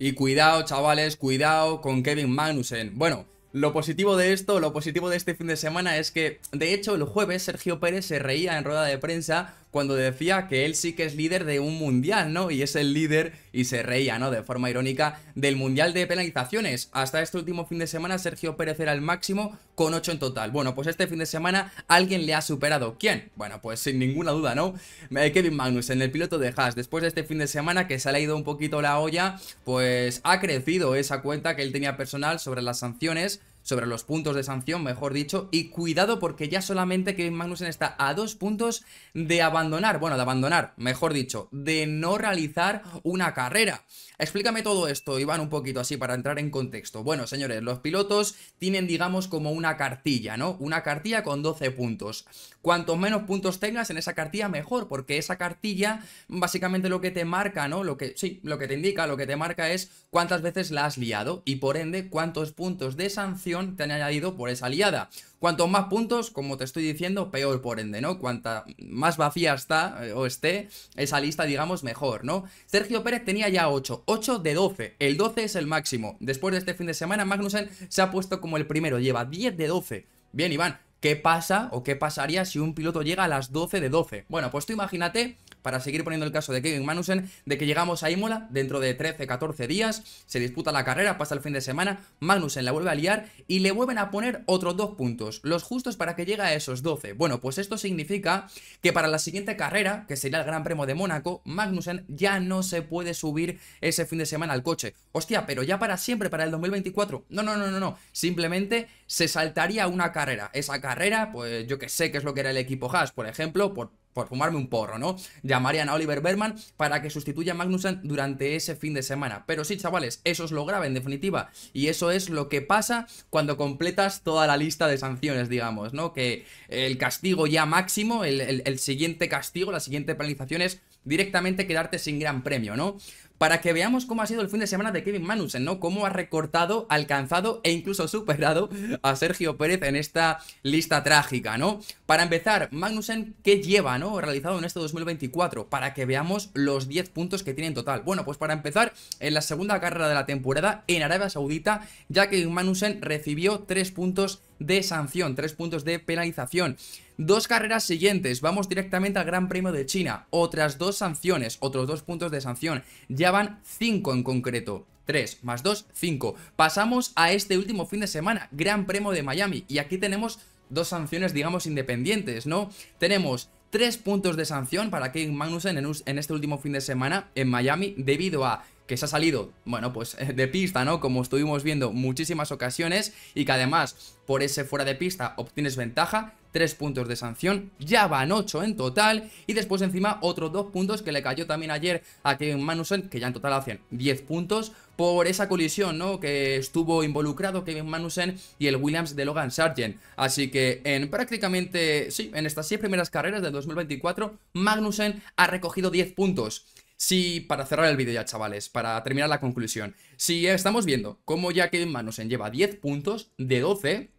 Y cuidado, chavales, cuidado con Kevin Magnussen. Bueno, lo positivo de esto, lo positivo de este fin de semana es que, de hecho, el jueves Sergio Pérez se reía en rueda de prensa cuando decía que él sí que es líder de un mundial, ¿no? Y es el líder y se reía, ¿no? De forma irónica del mundial de penalizaciones. Hasta este último fin de semana Sergio Pérez era el máximo con 8 en total. Bueno, pues este fin de semana alguien le ha superado. ¿Quién? Bueno, pues sin ninguna duda, ¿no? Eh, Kevin Magnus, en el piloto de Haas. Después de este fin de semana que se ha leído un poquito la olla, pues ha crecido esa cuenta que él tenía personal sobre las sanciones sobre los puntos de sanción, mejor dicho, y cuidado porque ya solamente Kevin Magnussen está a dos puntos de abandonar, bueno, de abandonar, mejor dicho, de no realizar una carrera. Explícame todo esto, Iván, un poquito así para entrar en contexto. Bueno, señores, los pilotos tienen, digamos, como una cartilla, ¿no? Una cartilla con 12 puntos. Cuantos menos puntos tengas en esa cartilla, mejor, porque esa cartilla básicamente lo que te marca, ¿no? Lo que, sí, lo que te indica, lo que te marca es cuántas veces la has liado y por ende cuántos puntos de sanción te han añadido por esa aliada. Cuanto más puntos, como te estoy diciendo, peor por ende, ¿no? Cuanta más vacía está eh, o esté esa lista, digamos, mejor, ¿no? Sergio Pérez tenía ya 8, 8 de 12, el 12 es el máximo. Después de este fin de semana, Magnussen se ha puesto como el primero, lleva 10 de 12. Bien, Iván, ¿qué pasa o qué pasaría si un piloto llega a las 12 de 12? Bueno, pues tú imagínate para seguir poniendo el caso de Kevin Magnussen, de que llegamos a Imola dentro de 13, 14 días, se disputa la carrera, pasa el fin de semana, Magnussen la vuelve a liar y le vuelven a poner otros dos puntos, los justos para que llegue a esos 12. Bueno, pues esto significa que para la siguiente carrera, que sería el Gran Premio de Mónaco, Magnussen ya no se puede subir ese fin de semana al coche. Hostia, pero ya para siempre, para el 2024. No, no, no, no, no. Simplemente se saltaría una carrera. Esa carrera, pues yo que sé que es lo que era el equipo Haas, por ejemplo, por por fumarme un porro, ¿no? Llamarían a Oliver Berman para que sustituya a Magnussen durante ese fin de semana. Pero sí, chavales, eso es lo grave en definitiva. Y eso es lo que pasa cuando completas toda la lista de sanciones, digamos, ¿no? Que el castigo ya máximo, el, el siguiente castigo, la siguiente penalización es directamente quedarte sin gran premio, ¿no? para que veamos cómo ha sido el fin de semana de Kevin Magnussen, ¿no? Cómo ha recortado, alcanzado e incluso superado a Sergio Pérez en esta lista trágica, ¿no? Para empezar, Magnussen, ¿qué lleva, ¿no? Realizado en este 2024, para que veamos los 10 puntos que tiene en total. Bueno, pues para empezar, en la segunda carrera de la temporada, en Arabia Saudita, ya que Magnussen recibió 3 puntos de sanción, 3 puntos de penalización. Dos carreras siguientes, vamos directamente al Gran Premio de China. Otras dos sanciones, otros dos puntos de sanción. Ya van 5 en concreto. 3 más 2, 5. Pasamos a este último fin de semana, Gran Premio de Miami. Y aquí tenemos dos sanciones, digamos, independientes, ¿no? Tenemos tres puntos de sanción para Kevin Magnussen en, en este último fin de semana en Miami debido a que se ha salido, bueno, pues eh, de pista, ¿no? Como estuvimos viendo muchísimas ocasiones y que además por ese fuera de pista obtienes ventaja, tres puntos de sanción, ya van ocho en total y después encima otros dos puntos que le cayó también ayer a Kevin Manusen, que ya en total hacen 10 puntos por esa colisión, ¿no? Que estuvo involucrado Kevin Manusen y el Williams de Logan Sargent. Así que en prácticamente, sí, en estas seis primeras carreras del 2024, Magnussen ha recogido 10 puntos. Sí, para cerrar el vídeo ya, chavales, para terminar la conclusión, si estamos viendo cómo ya Kevin Magnussen lleva 10 puntos de 12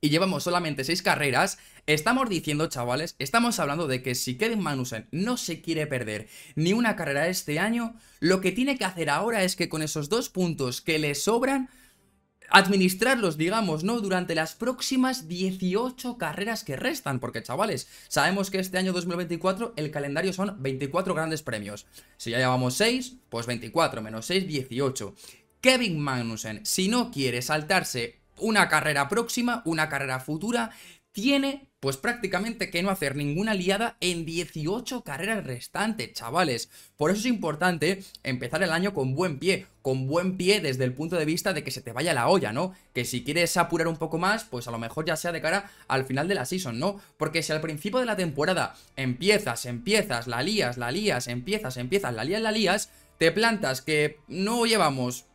y llevamos solamente 6 carreras, estamos diciendo, chavales, estamos hablando de que si Kevin Magnussen no se quiere perder ni una carrera este año, lo que tiene que hacer ahora es que con esos dos puntos que le sobran, administrarlos, digamos, ¿no? Durante las próximas 18 carreras que restan, porque chavales, sabemos que este año 2024 el calendario son 24 grandes premios. Si ya llevamos 6, pues 24 menos 6, 18. Kevin Magnussen, si no quiere saltarse una carrera próxima, una carrera futura, tiene pues prácticamente que no hacer ninguna liada en 18 carreras restantes, chavales. Por eso es importante empezar el año con buen pie, con buen pie desde el punto de vista de que se te vaya la olla, ¿no? Que si quieres apurar un poco más, pues a lo mejor ya sea de cara al final de la season, ¿no? Porque si al principio de la temporada empiezas, empiezas, la lías, la lías, empiezas, empiezas, la lías, la lías, te plantas que no llevamos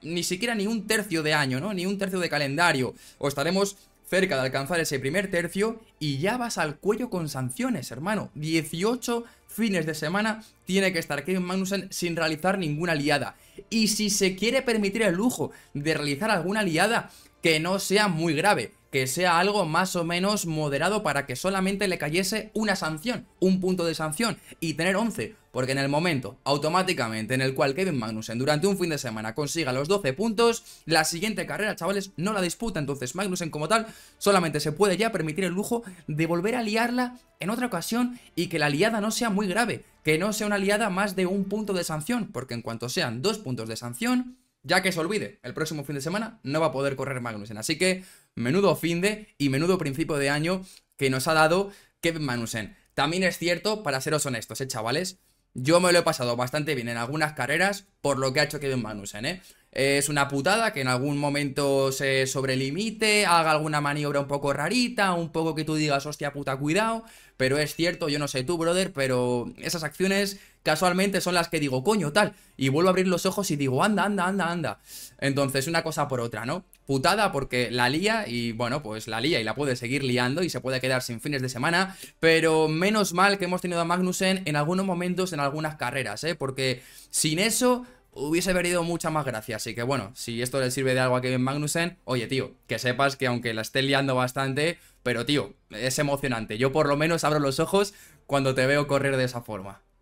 ni siquiera ni un tercio de año, ¿no? Ni un tercio de calendario. O estaremos cerca de alcanzar ese primer tercio y ya vas al cuello con sanciones, hermano. 18 fines de semana tiene que estar Kevin Magnussen sin realizar ninguna liada. Y si se quiere permitir el lujo de realizar alguna liada, que no sea muy grave que sea algo más o menos moderado para que solamente le cayese una sanción, un punto de sanción y tener 11. Porque en el momento, automáticamente, en el cual Kevin Magnussen durante un fin de semana consiga los 12 puntos, la siguiente carrera, chavales, no la disputa. Entonces Magnussen como tal solamente se puede ya permitir el lujo de volver a liarla en otra ocasión y que la liada no sea muy grave, que no sea una liada más de un punto de sanción, porque en cuanto sean dos puntos de sanción, ya que se olvide, el próximo fin de semana no va a poder correr Magnussen. Así que menudo fin de y menudo principio de año que nos ha dado Kevin Magnussen. También es cierto, para seros honestos, ¿eh, chavales, yo me lo he pasado bastante bien en algunas carreras, por lo que ha hecho Kevin Magnussen, ¿eh? Es una putada que en algún momento se sobrelimite, haga alguna maniobra un poco rarita, un poco que tú digas, hostia puta, cuidado. Pero es cierto, yo no sé tú, brother, pero esas acciones casualmente son las que digo, coño, tal. Y vuelvo a abrir los ojos y digo, anda, anda, anda, anda. Entonces, una cosa por otra, ¿no? Putada porque la lía y bueno, pues la lía y la puede seguir liando y se puede quedar sin fines de semana. Pero menos mal que hemos tenido a Magnussen en algunos momentos en algunas carreras, ¿eh? Porque sin eso hubiese perdido mucha más gracia. Así que bueno, si esto le sirve de algo a Kevin Magnussen, oye tío, que sepas que aunque la esté liando bastante, pero tío, es emocionante. Yo por lo menos abro los ojos cuando te veo correr de esa forma.